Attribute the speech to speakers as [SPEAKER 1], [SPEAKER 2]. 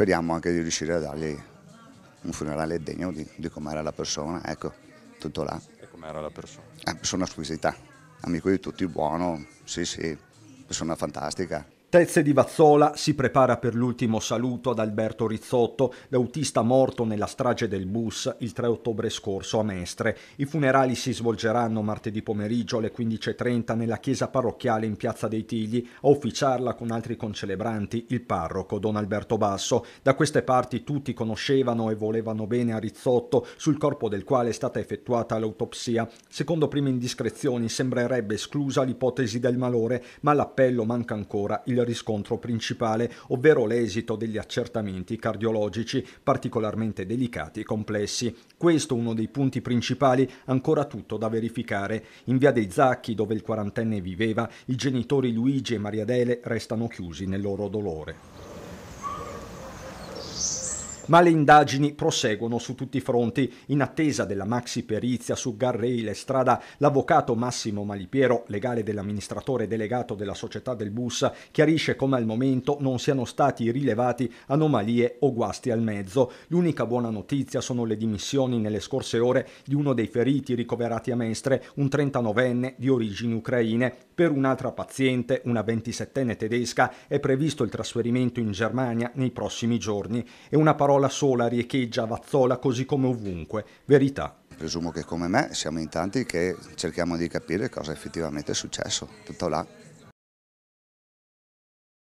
[SPEAKER 1] speriamo anche di riuscire a dargli un funerale degno di, di com'era la persona, ecco, tutto là.
[SPEAKER 2] E com'era la persona? È
[SPEAKER 1] eh, una persona squisita, amico di tutti, buono, sì sì, persona fantastica.
[SPEAKER 2] Tezze di Vazzola si prepara per l'ultimo saluto ad Alberto Rizzotto, l'autista morto nella strage del bus il 3 ottobre scorso a Mestre. I funerali si svolgeranno martedì pomeriggio alle 15.30 nella chiesa parrocchiale in Piazza dei Tigli, a officiarla con altri concelebranti il parroco Don Alberto Basso. Da queste parti tutti conoscevano e volevano bene a Rizzotto, sul corpo del quale è stata effettuata l'autopsia. Secondo prime indiscrezioni sembrerebbe esclusa l'ipotesi del malore, ma all'appello manca ancora il riscontro principale, ovvero l'esito degli accertamenti cardiologici particolarmente delicati e complessi. Questo uno dei punti principali ancora tutto da verificare. In via dei Zacchi, dove il quarantenne viveva, i genitori Luigi e Maria Dele restano chiusi nel loro dolore ma le indagini proseguono su tutti i fronti. In attesa della maxi perizia su e Strada, l'avvocato Massimo Malipiero, legale dell'amministratore delegato della società del bus, chiarisce come al momento non siano stati rilevati anomalie o guasti al mezzo. L'unica buona notizia sono le dimissioni nelle scorse ore di uno dei feriti ricoverati a Mestre, un 39enne di origini ucraine. Per un'altra paziente, una 27enne tedesca, è previsto il trasferimento in Germania nei prossimi giorni. E una parola parola sola riecheggia Vazzola così come ovunque, verità.
[SPEAKER 1] Presumo che come me siamo in tanti che cerchiamo di capire cosa effettivamente è successo, tutto là.